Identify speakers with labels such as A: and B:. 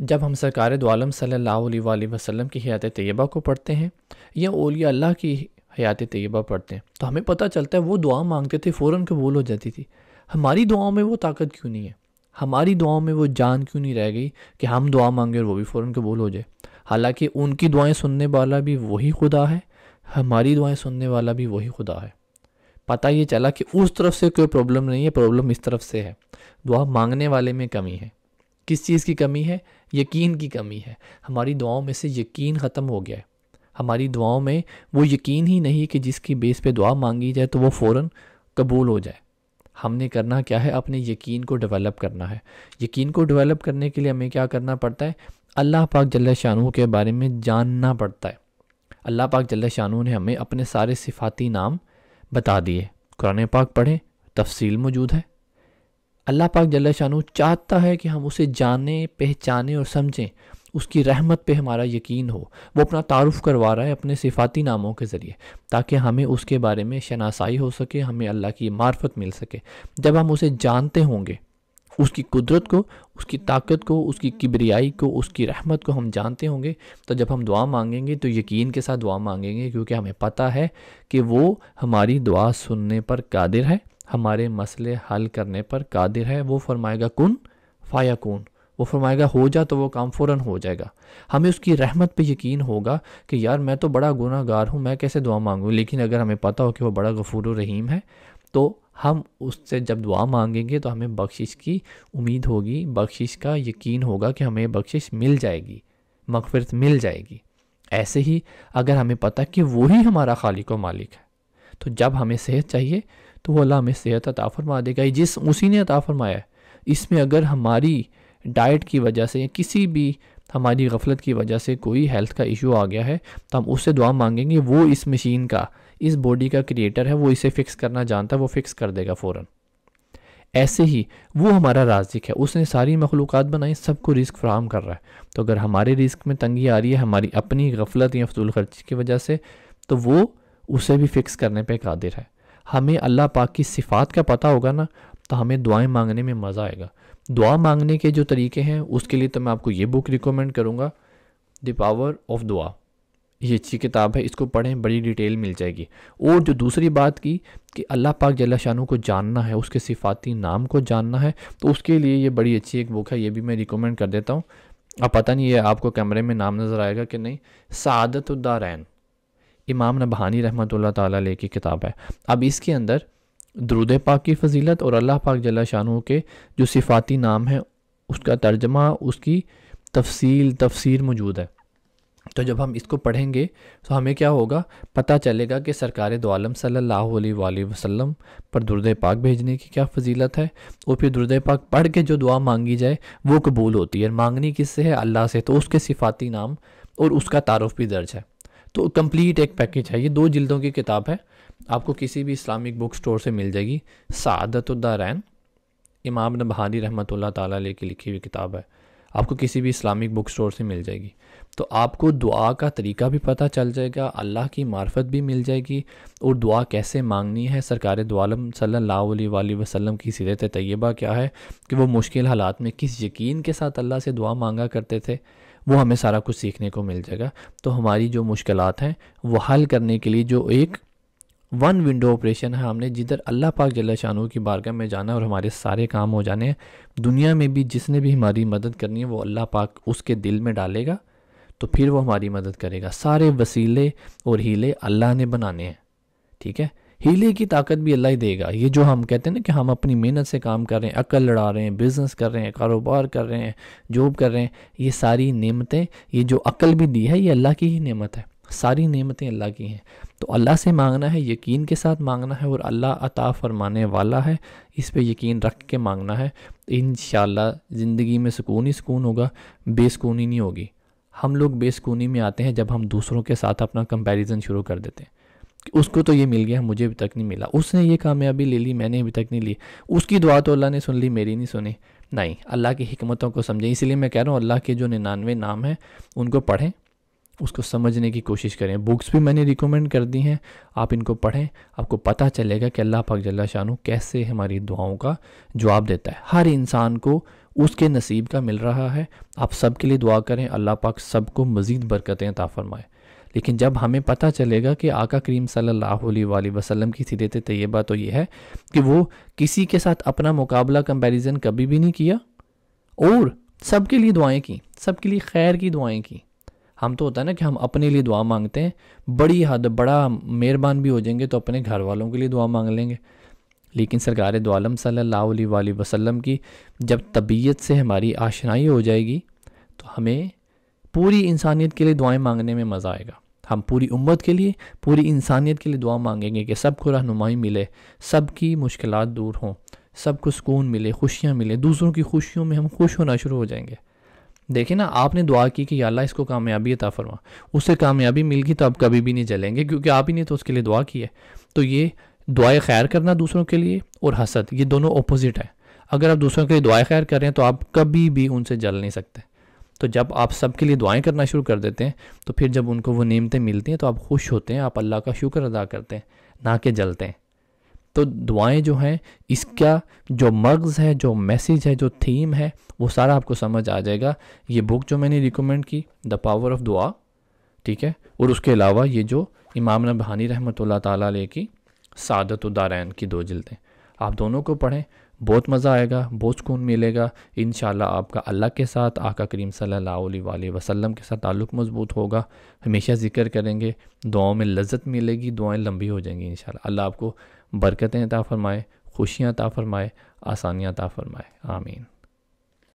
A: जब हम सरकार दो सल्ला वसम की हयात तय्यबा को पढ़ते हैं या ओलिया अल्लाह की हयात तय्यबा पढ़ते हैं तो हमें पता चलता है वो दुआ मांगते थे फ़ौर कबूल हो जाती थी हमारी दुआओं में वो ताकत क्यों नहीं है हमारी दुआओं में वो जान क्यों नहीं रह गई कि हम दुआ मांगे और वो भी फ़ौर कबूल हो जाए हालांकि उनकी दुआएं सुनने वाला भी वही खुदा है हमारी दुआएं सुनने वाला भी वही खुदा है पता ये चला कि उस तरफ से कोई प्रॉब्लम नहीं है प्रॉब्लम इस तरफ से है दुआ मांगने वाले में कमी है किस चीज़ की कमी है यकीन की कमी है हमारी दुआओं में से यकीन ख़त्म हो गया है हमारी दुआओं में वो यकीन ही नहीं कि जिसकी बेस पे दुआ मांगी जाए तो वो फ़ौर कबूल हो जाए हमने करना क्या है अपने यकीन को डेवलप करना है यकीन को डेवलप करने के लिए हमें क्या करना पड़ता है अल्लाह पाक जल्ला शाहू के बारे में जानना पड़ता है अल्लाह पाक जल्ला शाहू ने हमें अपने सारे सिफाती नाम बता दिए कुरान पाक पढ़ें तफसील मौजूद है अल्लाह पाक जल्ला शाहू चाहता है कि हम उसे जाने पहचाने और समझें उसकी रहमत पे हमारा यकीन हो वो अपना तारुफ़ करवा रहा है अपने सिफाती नामों के ज़रिए ताकि हमें उसके बारे में शनासाई हो सके हमें अल्लाह की मार्फत मिल सके जब हम उसे जानते होंगे उसकी कुदरत को उसकी ताकत को उसकी किबरियाई को उसकी रहमत को हम जानते होंगे तो जब हम दुआ मांगेंगे तो यकीन के साथ दुआ मांगेंगे क्योंकि हमें पता है कि वो हमारी दुआ सुनने पर कादिर है हमारे मसले हल करने पर कादिर है वो फरमाएगा कन फ़ाया कन वो फरमाएगा हो जा तो वो काम फ़ौर हो जाएगा हमें उसकी रहमत पे यकीन होगा कि यार मैं तो बड़ा गुनागार हूँ मैं कैसे दुआ मांगूँ लेकिन अगर हमें पता हो कि वो बड़ा गफूर रहीम है तो हम उससे जब दुआ मांगेंगे तो हमें बख्शिश की उम्मीद होगी बख्शिश का यकीन होगा कि हमें बख्शिश मिल जाएगी मगफरत मिल जाएगी ऐसे ही अगर हमें पता कि वही हमारा खालिक व मालिक है तो जब हमें सेहत चाहिए तो वो अल्लाह हमें सेहत अता फरमा देगा जिस उसी ने अता फरमाया है इसमें अगर हमारी डाइट की वजह से या किसी भी हमारी गफलत की वजह से कोई हेल्थ का इशू आ गया है तो हम उससे दुआ मांगेंगे वो इस मशीन का इस बॉडी का क्रिएटर है वो इसे फ़िक्स करना जानता है वो फ़िक्स कर देगा फ़ौर ऐसे ही वो हमारा राजिक है उसने सारी मखलूक बनाई सबको रिस्क फ्राहम कर रहा है तो अगर हमारे रिस्क में तंगी आ रही है हमारी अपनी गफलत या फजूल खर्ची की वजह से तो वो उसे भी फ़िक्स करने पर कादिर है हमें अल्लाह पाक की सिफ़ात का पता होगा ना तो हमें दुआएं मांगने में मज़ा आएगा दुआ मांगने के जो तरीके हैं उसके लिए तो मैं आपको ये बुक रिकमेंड करूँगा द पावर ऑफ दुआ ये अच्छी किताब है इसको पढ़ें बड़ी डिटेल मिल जाएगी और जो दूसरी बात की कि अल्लाह पाक जला शानू को जानना है उसके सिफाती नाम को जानना है तो उसके लिए ये बड़ी अच्छी एक बुक है ये भी मैं रिकमेंड कर देता हूँ अब पता नहीं ये आपको कैमरे में नाम नज़र आएगा कि नहीं सदतुद्दारैन इमाम नबहानी रहमत ला की किताब है अब इसके अंदर दरुद पाक की फजीलत और अल्लाह पाक जला शाह के जो सिफाती नाम है उसका तर्जमा उसकी तफसील तफसीर मौजूद है तो जब हम इसको पढ़ेंगे तो हमें क्या होगा पता चलेगा कि सरकार दो सल्ला सल्लल्लाहु पर दुरद पाक भेजने की क्या फजीलत है और फिर दुर्द पाक पढ़ के जो दुआ मांगी जाए वो कबूल होती है मांगनी किससे है अल्लाह से तो उसके सिफाती नाम और उसका तारफ़ भी दर्ज है तो कंप्लीट एक पैकेज है ये दो जिल्दों की किताब है आपको किसी भी इस्लामिक बुक स्टोर से मिल जाएगी सादतुद्दारैन इमाम नबहारी रहमत ला की लिखी हुई किताब है आपको किसी भी इस्लामिक बुक स्टोर से मिल जाएगी तो आपको दुआ का तरीका भी पता चल जाएगा अल्लाह की मार्फत भी मिल जाएगी और दुआ कैसे मांगनी है सरकार दोआलम सल्ला वसलम की सीरत तयबा क्या है कि वो मुश्किल हालात में किस यकीन के साथ अल्लाह से दुआ मांगा करते थे वो हमें सारा कुछ सीखने को मिल जाएगा तो हमारी जो मुश्किल हैं वो हल करने के लिए जो एक वन विंडो ऑपरेशन है हमने जिधर अल्लाह पाक जल्ला की बारगाह में जाना और हमारे सारे काम हो जाने हैं दुनिया में भी जिसने भी हमारी मदद करनी है वो अल्लाह पाक उसके दिल में डालेगा तो फिर वो हमारी मदद करेगा सारे वसीले और हीले अल्लाह ने बनाने हैं ठीक है हीले की ताकत भी अल्लाह ही देगा ये जो हम कहते हैं ना कि हम अपनी मेहनत से काम कर रहे हैं अकल लड़ा रहे हैं बिज़नेस कर रहे हैं कारोबार कर रहे हैं जॉब कर रहे हैं ये सारी नेमतें ये जो अकल भी दी है ये अल्लाह की ही नेमत है सारी नेमतें अल्लाह की हैं तो अल्लाह से मांगना है यकीन के साथ मांगना है और अल्लाह अता फरमाने वाला है इस पर यकीन रख के मांगना है इन ज़िंदगी में सुकून ही सुकून होगा बेसकूनी नहीं होगी हम लोग बेसकूनी में आते हैं जब हम दूसरों के साथ अपना कंपैरिजन शुरू कर देते हैं उसको तो ये मिल गया मुझे अभी तक नहीं मिला उसने ये कामयाबी ले ली मैंने अभी तक नहीं ली उसकी दुआ तो अल्लाह ने सुन ली मेरी नहीं सुनी नहीं अल्लाह की हमतों को समझें इसलिए मैं कह रहा हूँ अल्लाह के जो निन्यानवे नाम हैं उनको पढ़ें उसको समझने की कोशिश करें बुक्स भी मैंने रिकमेंड कर दी हैं आप इनको पढ़ें आपको पता चलेगा कि अल्लाह पाक जल्ला शाहू कैसे हमारी दुआओं का जवाब देता है हर इंसान को उसके नसीब का मिल रहा है आप सब के लिए दुआ करें अल्लाह पाक सबको मज़ीद बरकतें ता फरमाए लेकिन जब हमें पता चलेगा कि आका करीम सल्लल्लाहु अलैहि वसल्लम की सीरत तयबा तो ये है कि वो किसी के साथ अपना मुकाबला कंपैरिजन कभी भी नहीं किया और सब के लिए दुआएं की सब के लिए खैर की दुआएं की हम तो होता है ना कि हम अपने लिए दुआ मांगते हैं बड़ी हद बड़ा मेहरबान भी हो जाएंगे तो अपने घर वालों के लिए दुआ मांग लेंगे लेकिन सरकार दो सल्ला वसम की जब तबीयत से हमारी आशनाई हो जाएगी तो हमें पूरी इंसानियत के लिए दुआएं मांगने में मज़ा आएगा हम पूरी उम्मत के लिए पूरी इंसानियत के लिए दुआ मांगेंगे कि सबको रहनुमाई मिले सब की मुश्किल दूर हों सबको सुकून मिले खुशियाँ मिले दूसरों की खुशियों में हम खुश होना शुरू हो जाएंगे देखिए ना आपने दुआ की कि अल्लाह इसको कामयाबी अता फरमा उसे कामयाबी मिलगी तो आप कभी भी नहीं जलेंगे क्योंकि आप ही ने तो उसके लिए दुआ की है तो ये दुआए खैर करना दूसरों के लिए और हसद ये दोनों अपोजिट है अगर आप दूसरों के लिए दुआएं खैर कर रहे हैं तो आप कभी भी उनसे जल नहीं सकते तो जब आप सबके लिए दुआएं करना शुरू कर देते हैं तो फिर जब उनको वो नियमतें मिलती हैं तो आप खुश होते हैं आप अल्लाह का शुक्र अदा करते हैं ना कि जलते हैं तो दुआएं जो हैं इसका जो मर्ज है जो मैसेज है जो थीम है वो सारा आपको समझ आ जाएगा ये बुक जो मैंने रिकमेंड की द पावर ऑफ दुआ ठीक है और उसके अलावा ये जो इमाम नबहानी रहमत ला की सादत उदारैन की दो जल्दें आप दोनों को पढ़ें बहुत मज़ा आएगा बहुत सुकून मिलेगा इन आपका अल्लाह के साथ आका करीम सल्ला वसलम के साथ ताल्लुक़ मज़बूत होगा हमेशा ज़िक्र करेंगे दुआओं में लज्जत मिलेगी दुआएं लंबी हो जाएंगी इन अल्लाह आपको बरकतें ता फ़रमाए खुशियाँ ता फ़रमाए आसानियाँ ता फ़रमाए आमीन